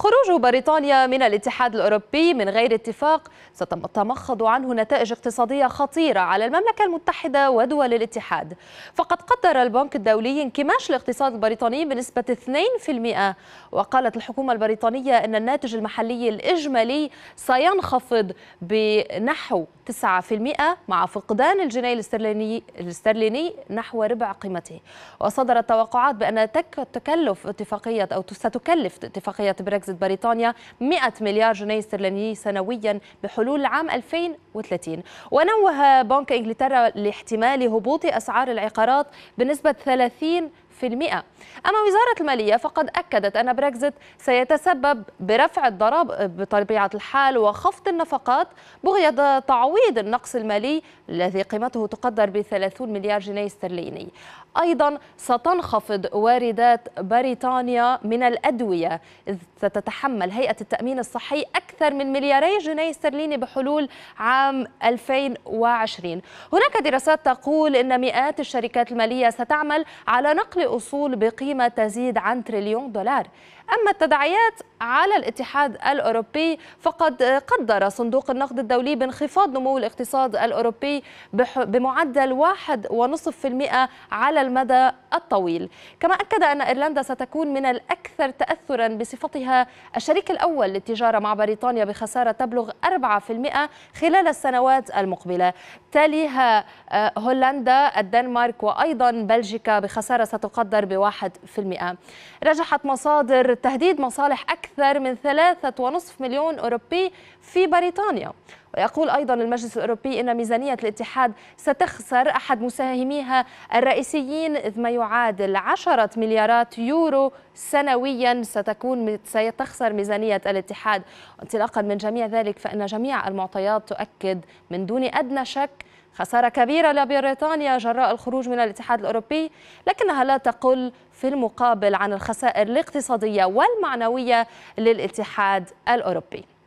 خروج بريطانيا من الاتحاد الأوروبي من غير اتفاق ستتمخض عنه نتائج اقتصادية خطيرة على المملكة المتحدة ودول الاتحاد فقد قدر البنك الدولي انكماش الاقتصاد البريطاني بنسبة 2% وقالت الحكومة البريطانية أن الناتج المحلي الإجمالي سينخفض بنحو 9% مع فقدان الجنيه الاسترليني الاسترليني نحو ربع قيمته وصدرت توقعات بأن تكلف اتفاقية أو ستكلف اتفاقية بريكزيت بريكزيت بريطانيا 100 مليار جنيه استرليني سنويا بحلول عام 2030 ونوه بنك إنجلترا لاحتمال هبوط أسعار العقارات بنسبة 30 أما وزارة المالية فقد أكدت أن بريكزيت سيتسبب برفع الضرائب بطبيعة الحال وخفض النفقات بغية تعويض النقص المالي الذي قيمته تقدر ب 30 مليار جنيه استرليني أيضا ستنخفض واردات بريطانيا من الأدوية إذ ستتحمل هيئة التأمين الصحي أكثر من ملياري جنيه استرليني بحلول عام 2020 هناك دراسات تقول أن مئات الشركات المالية ستعمل على نقل أصول بقيمة تزيد عن تريليون دولار أما التداعيات على الاتحاد الأوروبي فقد قدر صندوق النقد الدولي بانخفاض نمو الاقتصاد الأوروبي بمعدل 1.5% على المدى الطويل كما أكد أن إيرلندا ستكون من الأكثر تأثرا بصفتها الشريك الأول للتجارة مع بريطانيا بخسارة تبلغ 4% خلال السنوات المقبلة تاليها آه، هولندا الدنمارك وأيضا بلجيكا بخسارة ستقع تقدر ب 1% رجحت مصادر تهديد مصالح أكثر من 3.5 مليون أوروبي في بريطانيا ويقول أيضا المجلس الأوروبي أن ميزانية الاتحاد ستخسر أحد مساهميها الرئيسيين إذ ما يعادل 10 مليارات يورو سنويا ستكون ستخسر ميزانية الاتحاد انطلاقا من جميع ذلك فإن جميع المعطيات تؤكد من دون أدنى شك خسارة كبيرة لبريطانيا جراء الخروج من الاتحاد الأوروبي لكنها لا تقل في المقابل عن الخسائر الاقتصادية والمعنوية للاتحاد الأوروبي